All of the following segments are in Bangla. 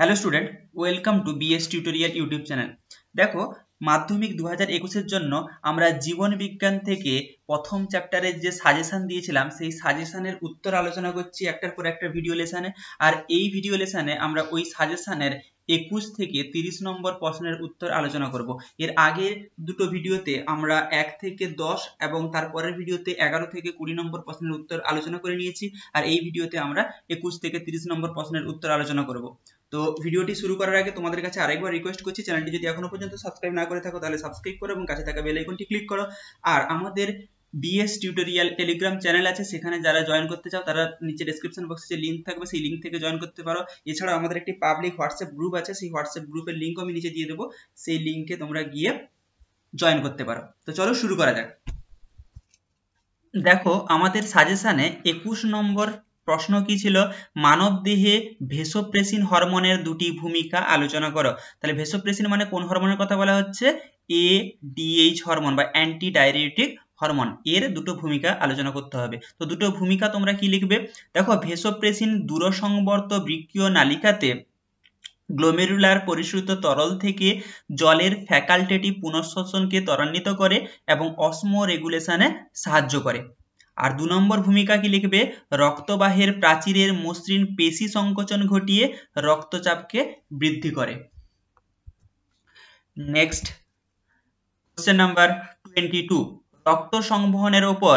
hello student welcome to BS tutorial YouTube channel দেখো মাধ্যমিক দু হাজার একুশের জন্য আমরা জীবন বিজ্ঞান থেকে প্রথম চ্যাপ্টারের যে সাজেশন দিয়েছিলাম সেই সাজেশনের উত্তর আলোচনা করছি একটার পর একটা ভিডিও লেসানে আর এই ভিডিও লেসানে আমরা ওই সাজেশনের একুশ থেকে তিরিশ নম্বর প্রশ্নের উত্তর আলোচনা করব এর আগে দুটো ভিডিওতে আমরা এক থেকে দশ এবং তারপরের ভিডিওতে এগারো থেকে কুড়ি নম্বর প্রশ্নের উত্তর আলোচনা করে নিয়েছি আর এই ভিডিওতে আমরা একুশ থেকে তিরিশ নম্বর প্রশ্নের উত্তর আলোচনা করব তো ভিডিওটি শুরু করার আগে তোমাদের কাছে আরেকবার রিকোয়েস্ট করছি চ্যানেলটি যদি এখনো পর্যন্ত সাবস্ক্রাইব না করে থাকো তাহলে সাবস্ক্রাইব করো এবং কাছে থাকা বেল আইকনটি ক্লিক করো আর আমাদের বিএস টিউটোরিয়াল টেলিগ্রাম চ্যানেল আছে সেখানে যারা জয়েন করতে চাও তারা নিচে ডেসক্রিপশন বক্সে যে লিঙ্ক থাকবে সেই লিঙ্ক থেকে জয়েন করতে পারো এছাড়াও আমাদের একটি পাবলিক হোয়াটসঅ্যাপ গ্রুপ আছে সেই হোয়াটসঅ্যাপ গ্রুপের লিঙ্কও আমি নিচে দিয়ে দেবো সেই লিঙ্কে তোমরা গিয়ে জয়েন করতে পারো তো চলো শুরু করা যাক দেখো আমাদের সাজেশানে একুশ নম্বর প্রশ্ন কি ছিল মানব দেহে ভেসোপ্রেসিন হরমোনের দুটি ভূমিকা আলোচনা করো তাহলে ভেসোপ্রেসিন মানে কোন হরমোনের কথা বলা হচ্ছে এ ডিএইচ হরমোন বা অ্যান্টি ডায়রিটিক হরমোন এর দুটো ভূমিকা আলোচনা করতে হবে তো দুটো ভূমিকা তোমরা কি লিখবে দেখো ভেসোপ্রেসিন দূরসংবর্ত বৃক্ষীয় নালিকাতে গ্লোমেরুলার পরিশ্রুত তরল থেকে জলের ফ্যাকাল্টেটিভ পুনঃশোষণকে ত্বরান্বিত করে এবং অসমো রেগুলেশনে সাহায্য করে আর দু নম্বর ভূমিকা কি লিখবে রক্তবাহের প্রাচীরের মসৃণ পেশি সংকোচন ঘটিয়ে রক্তচাপকে বৃদ্ধি করে next question number twenty two রক্ত সংবহনের ওপর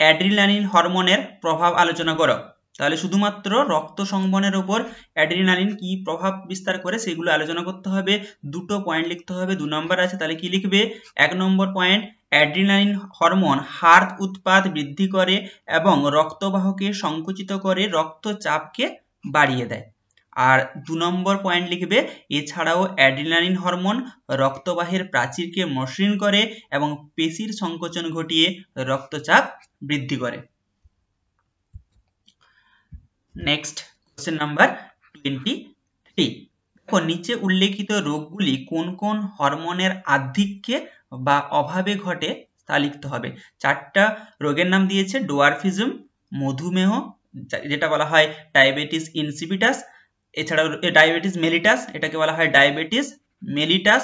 অ্যাড্রিনালিন হরমোনের প্রভাব আলোচনা করো তাহলে শুধুমাত্র রক্ত সংবহনের ওপর অ্যাড্রিনালিন কি প্রভাব বিস্তার করে সেগুলো আলোচনা করতে হবে দুটো পয়েন্ট লিখতে হবে দু নম্বর আছে তাহলে কি লিখবে এক number point adrenaline hormone heart উৎপাদ বৃদ্ধি করে এবং রক্তবাহকে সংকুচিত করে রক্তচাপকে বাড়িয়ে দেয় আর দু নম্বর পয়েন্ট লিখবে এছাড়াও অ্যাড্রিনালিন হরমোন রক্তবাহের প্রাচীরকে মসৃণ করে এবং পেশির সংকোচন ঘটিয়ে রক্তচাপ বৃদ্ধি করে next question number twenty three দেখো নিচে উল্লেখিত রোগগুলি কোন কোন হরমোনের আধিক্যে বা অভাবে ঘটে তা লিখতে হবে চারটা রোগের নাম দিয়েছে ডোয়ারফিজম মধুমেহ যেটা বলা হয় ডায়াবেটিস ইনসিপিটাস এছাড়াও ডায়াবেটিস মেলিটাস এটাকে বলা হয় ডায়াবেটিস মেলিটাস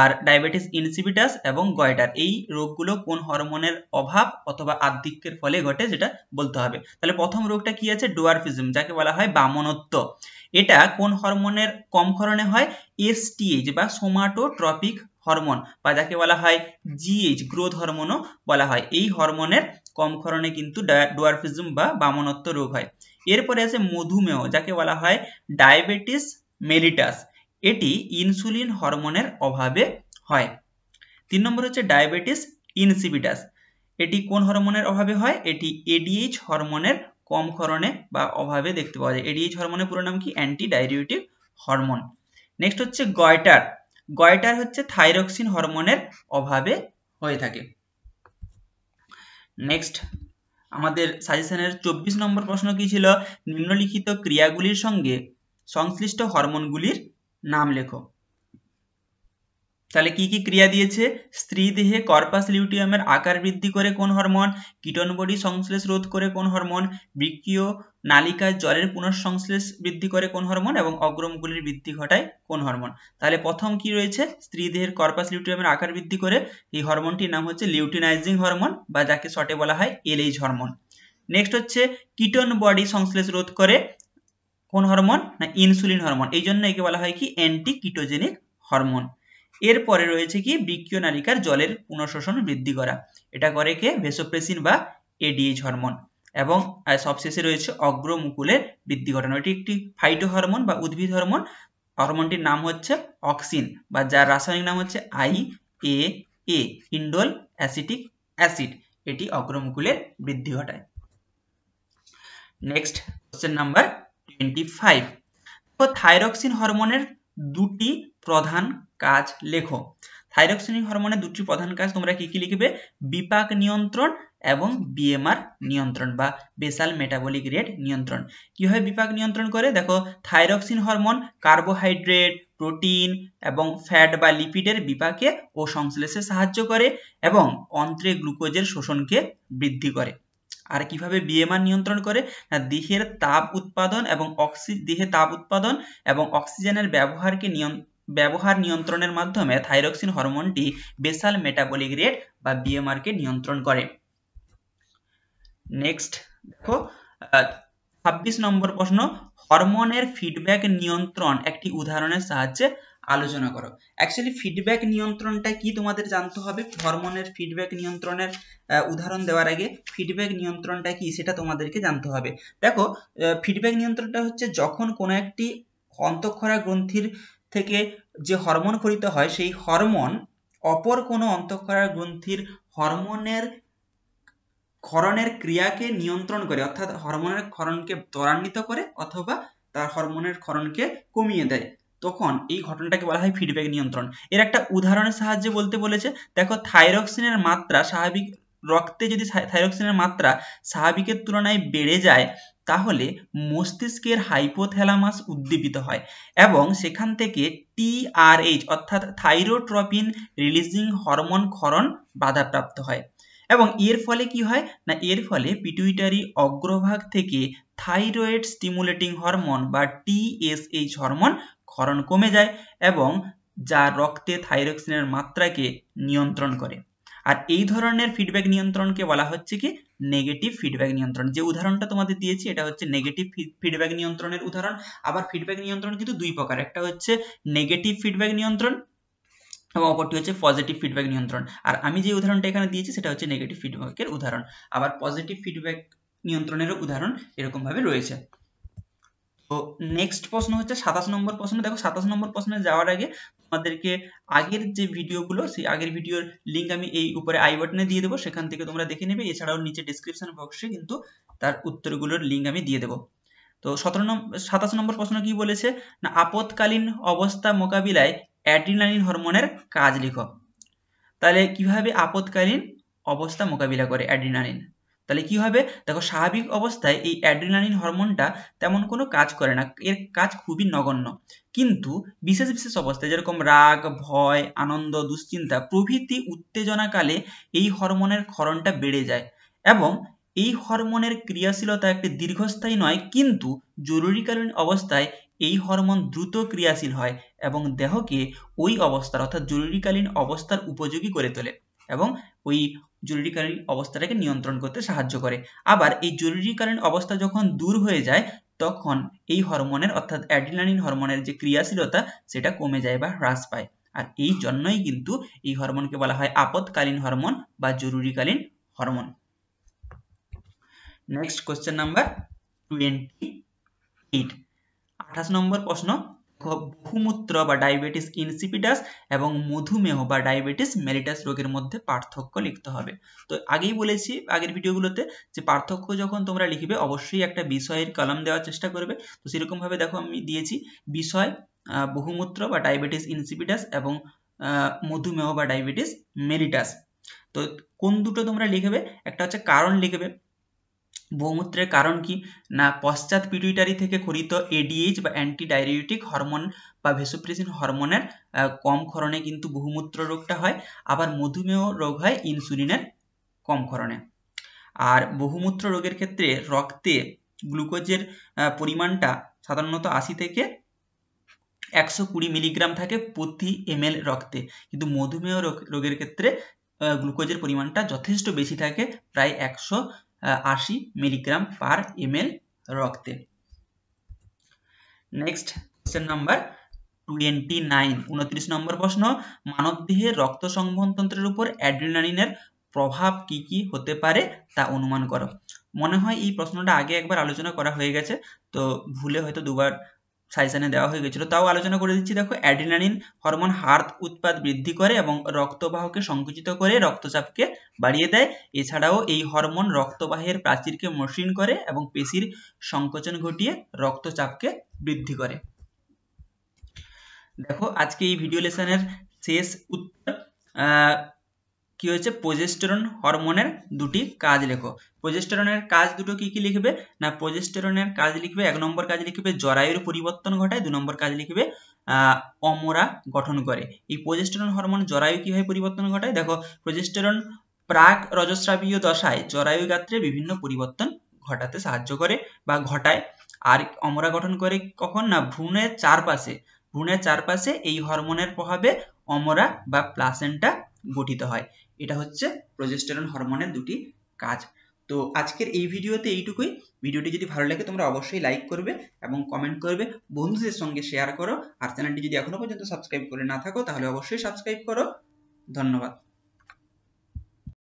আর ডায়াবেটিস ইনসিভিটাস এবং গয়টার এই রোগগুলো কোন হরমোনের অভাব অথবা আধিক্যের ফলে ঘটে যেটা বলতে হবে তাহলে প্রথম রোগটা কি আছে ডোয়ারফিজম যাকে বলা হয় বামনত্ব এটা কোন হরমোনের কম ক্ষরণে হয় এসটিএইচ বা সোমাটোট্রপিক হরমোন বা যাকে বলা হয় জিএইচ গ্রোথ হরমোনও বলা হয় এই হরমোনের কম ক্ষরণে কিন্তু ডোয়ারফিজম বা বামনত্ব রোগ হয় এরপরে আছে মধুমেহ যাকে বলা হয় ডায়াবেটিস মেলিটাস এটি ইনসুলিন হরমোনের অভাবে হয় তিন নম্বর হচ্ছে ডায়াবেটিস ইনসিবিটাস এটি কোন হরমোনের অভাবে হয় এটি এডিএইচ হরমোনের কম ক্ষরণে বা অভাবে দেখতে পাওয়া যায় এডিএইচ হরমোনের পুরো নাম কি অ্যান্টি ডায়রিওটিক হরমোন নেক্সট হচ্ছে গয়টার গয়টার হচ্ছে থাইরক্সিন হরমোনের অভাবে হয়ে থাকে নেক্সট আমাদের সাজেশনের চব্বিশ নম্বর প্রশ্ন কি ছিল নিম্নলিখিত ক্রিয়াগুলির সঙ্গে সংশ্লিষ্ট হরমোনগুলির নাম লেখো তাহলে কি কি ক্রিয়া দিয়েছে স্ত্রী দেহে কর্পাস লিউটিয়ামের আকার বৃদ্ধি করে কোন হরমোন কিটন বডি সংশ্লেষ রোধ করে কোন হরমোন বৃক্ষীয় নালিকা জলের পুনঃসংশ্লেষ বৃদ্ধি করে কোন হরমোন এবং অগ্রমগুলির বৃদ্ধি ঘটায় কোন হরমোন তাহলে প্রথম কি রয়েছে স্ত্রী দেহের কর্পাস লিউটিয়ামের আকার বৃদ্ধি করে এই হরমোনটির নাম হচ্ছে লিউটিনাইজিং হরমোন বা যাকে শটে বলা হয় এলএইচ হরমোন নেক্সট হচ্ছে কিটন বডি সংশ্লেষ রোধ করে কোন হরমোন না ইনসুলিন হরমোন এই জন্য একে বলা হয় কি অ্যান্টি কিটোজেনিক হরমোন এরপরে রয়েছে কি বৃক্ষীয় নালিকার জলের পুনঃশোষণ বৃদ্ধি করা এটা করে কে ভেসোপ্রেসিন বা এডিএইচ হরমোন এবং সবশেষে রয়েছে অগ্রমুকুলের বৃদ্ধি ঘটানো এটি একটি ফাইটো হরমোন বা উদ্ভিদ হরমোন হরমোনটির নাম হচ্ছে অক্সিন বা যার রাসায়নিক নাম হচ্ছে I A A indole acetic acid এটি অগ্রমুকুলের বৃদ্ধি ঘটায় next question number twenty five thyroxine হরমোনের দুটি প্রধান কাজ লেখো থাইরক্সিন হরমোনের দুটি প্রধান কাজ তোমরা কি কি লিখবে বিপাক নিয়ন্ত্রণ এবং বিএমআর নিয়ন্ত্রণ বা বেসাল মেটাবলিক রেট নিয়ন্ত্রণ কীভাবে বিপাক নিয়ন্ত্রণ করে দেখো থাইরক্সিন হরমোন কার্বোহাইড্রেট প্রোটিন এবং ফ্যাট বা লিপিডের বিপাকে ও সংশ্লেষে সাহায্য করে এবং অন্ত্রে গ্লুকোজের শোষণকে বৃদ্ধি করে আর কিভাবে বিএমআর নিয়ন্ত্রণ করে না দেহের তাপ উৎপাদন এবং অক্সি দেহে তাপ উৎপাদন এবং অক্সিজেনের ব্যবহারকে নিয়ন্ত্রণ ব্যবহার নিয়ন্ত্রণের মাধ্যমে থাইরক্সিন হরমোনটি বেসাল মেটাবলিক রেট বা বিএমআর কে নিয়ন্ত্রণ করে নেক্সট দেখো ছাব্বিশ নম্বর প্রশ্ন হরমোনের ফিডব্যাক নিয়ন্ত্রণ একটি উদাহরণের সাহায্যে আলোচনা করো অ্যাকচুয়ালি ফিডব্যাক নিয়ন্ত্রণটা কি তোমাদের জানতে হবে হরমোনের ফিডব্যাক নিয়ন্ত্রণের উদাহরণ দেওয়ার আগে ফিডব্যাক নিয়ন্ত্রণটা কি সেটা তোমাদেরকে জানতে হবে দেখো ফিডব্যাক নিয়ন্ত্রণটা হচ্ছে যখন কোনো একটি অন্তঃক্ষরা গ্রন্থির থেকে যে হরমোন খরিত হয় সেই হরমোন অপর কোনো অন্তঃক্ষরা গ্রন্থির হরমোনের ক্ষরণের ক্রিয়াকে নিয়ন্ত্রণ করে অর্থাৎ হরমোনের ক্ষরণকে ত্বরান্বিত করে অথবা তার হরমোনের ক্ষরণকে কমিয়ে দেয় তখন এই ঘটনাটাকে বলা হয় ফিডব্যাক নিয়ন্ত্রণ এর একটা উদাহরণের সাহায্যে বলতে বলেছে দেখো থাইরক্সিনের মাত্রা স্বাভাবিক রক্তে যদি থাইরক্সিনের মাত্রা স্বাভাবিকের তুলনায় বেড়ে যায় তাহলে মস্তিষ্কের হাইপোথ্যালামাস উদ্দীপিত হয় এবং সেখান থেকে টিআরএইচ অর্থাৎ থাইরোট্রপিন রিলিজিং হরমোন ক্ষরণ বাধাপ্রাপ্ত হয় এবং এর ফলে কি হয় না এর ফলে পিটুইটারি অগ্রভাগ থেকে থাইরয়েড স্টিমুলেটিং হরমোন বা টিএসএইচ হরমোন ক্ষরণ কমে যায় এবং যা রক্তে থাইরক্সিনের মাত্রাকে নিয়ন্ত্রণ করে আর এই ধরনের ফিডব্যাক নিয়ন্ত্রণকে বলা হচ্ছে কি নেগেটিভ ফিডব্যাক নিয়ন্ত্রণ যে উদাহরণটা তোমাদের দিয়েছি এটা হচ্ছে নেগেটিভ ফিডব্যাক নিয়ন্ত্রণের উদাহরণ আবার ফিডব্যাক নিয়ন্ত্রণ কিন্তু দুই প্রকার একটা হচ্ছে নেগেটিভ ফিডব্যাক নিয়ন্ত্রণ এবং অপরটি হচ্ছে পজিটিভ ফিডব্যাক নিয়ন্ত্রণ আর আমি যে উদাহরণটা এখানে দিয়েছি সেটা হচ্ছে নেগেটিভ ফিডব্যাকের উদাহরণ আবার পজিটিভ ফিডব্যাক নিয়ন্ত্রণেরও উদাহরণ এরকমভাবে রয়েছে তো নেক্সট প্রশ্ন হচ্ছে সাতাশ নম্বর প্রশ্ন দেখো সাতাশ নম্বর প্রশ্নে যাওয়ার আগে তোমাদেরকে আগের যে ভিডিওগুলো সেই আগের ভিডিওর লিঙ্ক আমি এই উপরে আই বাটনে দিয়ে দেবো সেখান থেকে তোমরা দেখে নেবে এছাড়াও নিচে ডিসক্রিপশন বক্সে কিন্তু তার উত্তরগুলোর লিঙ্ক আমি দিয়ে দেবো তো সতেরো নম্বর সাতাশ নম্বর প্রশ্ন কি বলেছে না আপৎকালীন অবস্থা মোকাবিলায় অ্যাড্রিনালিন হরমোনের কাজ লিখো তাহলে কিভাবে আপৎকালীন অবস্থা মোকাবিলা করে অ্যাড্রিনালিন তাহলে কি হবে দেখো স্বাভাবিক অবস্থায় এই অ্যাড্রিনালিন হরমোনটা তেমন কোনো কাজ করে না এর কাজ খুবই নগণ্য কিন্তু বিশেষ বিশেষ অবস্থায় যেরকম রাগ ভয় আনন্দ দুশ্চিন্তা প্রভৃতি উত্তেজনাকালে এই হরমোনের ক্ষরণটা বেড়ে যায় এবং এই হরমোনের ক্রিয়াশীলতা একটি দীর্ঘস্থায়ী নয় কিন্তু জরুরিকালীন অবস্থায় এই হরমোন দ্রুত ক্রিয়াশীল হয় এবং দেহকে ওই অবস্থার অর্থাৎ জরুরিকালীন অবস্থার উপযোগী করে তোলে এবং ওই জরুরিকালীন অবস্থাটাকে নিয়ন্ত্রণ করতে সাহায্য করে আবার এই জরুরিকালীন অবস্থা যখন দূর হয়ে যায় তখন এই হরমোনের অর্থাৎ অ্যাড্রিনালিন হরমোনের যে ক্রিয়াশীলতা সেটা কমে যায় বা হ্রাস পায় আর এই জন্যই কিন্তু এই হরমোনকে বলা হয় আপদকালীন হরমোন বা জরুরিকালীন hormone next question number twenty eight আঠাশ নম্বর প্রশ্ন বহুমূত্র বা ডায়াবেটিস ইনসিপিটাস এবং মধুমেহ বা ডায়াবেটিস মেলিটাস রোগের মধ্যে পার্থক্য লিখতে হবে তো আগেই বলেছি আগের ভিডিওগুলোতে যে পার্থক্য যখন তোমরা লিখবে অবশ্যই একটা বিষয়ের কলাম দেওয়ার চেষ্টা করবে তো সেরকমভাবে দেখো আমি দিয়েছি বিষয় বহুমূত্র বা ডায়াবেটিস ইনসিপিটাস এবং মধুমেহ বা ডায়াবেটিস মেলিটাস তো কোন দুটো তোমরা লিখবে একটা হচ্ছে কারণ লিখবে বহুমূত্রের কারণ কি না পশ্চাৎ পিটুইটারি থেকে ক্ষরিত এডিএইচ বা অ্যান্টি হরমোন বা ভেসোপ্রেসিন হরমোনের কম ক্ষরণে কিন্তু বহুমূত্র রোগটা হয় আবার মধুমেহ রোগ হয় ইনসুলিনের কম ক্ষরণে আর বহুমূত্র রোগের ক্ষেত্রে রক্তে গ্লুকোজের পরিমাণটা সাধারণত আশি থেকে একশো কুড়ি মিলিগ্রাম থাকে প্রতি এম রক্তে কিন্তু মধুমেহ রোগের ক্ষেত্রে গ্লুকোজের পরিমাণটা যথেষ্ট বেশি থাকে প্রায় একশো আশি মিলিগ্রাম পার এম রক্তে next question number twenty nine উনত্রিশ নম্বর প্রশ্ন মানবদেহে রক্ত সংবহনতন্ত্রের উপর অ্যাড্রিনালিনের প্রভাব কি কি হতে পারে তা অনুমান করো মনে হয় এই প্রশ্নটা আগে একবার আলোচনা করা হয়ে গেছে তো ভুলে হয়তো দুবার সাইসানে দেওয়া হয়ে গেছিল তাও আলোচনা করে দিচ্ছি দেখো অ্যাড্রিনালিন হরমোন হার্ট উৎপাদ বৃদ্ধি করে এবং রক্তবাহকে সংকুচিত করে রক্তচাপকে বাড়িয়ে দেয় এছাড়াও এই হরমোন রক্তবাহের প্রাচীরকে মসৃণ করে এবং পেশির সংকোচন ঘটিয়ে রক্তচাপকে বৃদ্ধি করে দেখো আজকে এই ভিডিও লেসনের শেষ উত্তর কি হয়েছে প্রজেস্টেরন হরমোনের দুটি কাজ লেখো প্রজেস্টেরনের কাজ দুটো কি কি লিখবে না প্রজেস্টেরনের কাজ লিখবে এক নম্বর কাজ লিখবে জরায়ুর পরিবর্তন ঘটায় দু নম্বর কাজ লিখবে অমরা গঠন করে এই প্রজেস্টেরন হরমোন জরায়ু কিভাবে পরিবর্তন ঘটায় দেখো প্রজেস্টেরন প্রাক রজস্রাবীয় দশায় জরায়ু গাত্রে বিভিন্ন পরিবর্তন ঘটাতে সাহায্য করে বা ঘটায় আর অমরা গঠন করে কখন না ভ্রূণের চারপাশে ভ্রূণের চারপাশে এই হরমোনের প্রভাবে অমরা বা প্লাসেন্টা গঠিত হয় এটা হচ্ছে প্রজেস্টেরন হরমোনের দুটি কাজ তো আজকের এই ভিডিওতে এইটুকুই ভিডিওটি যদি ভালো লাগে তোমরা অবশ্যই লাইক করবে এবং কমেন্ট করবে বন্ধুদের সঙ্গে শেয়ার করো আর চ্যানেলটি যদি এখনো পর্যন্ত সাবস্ক্রাইব করে না থাকো তাহলে অবশ্যই সাবস্ক্রাইব করো ধন্যবাদ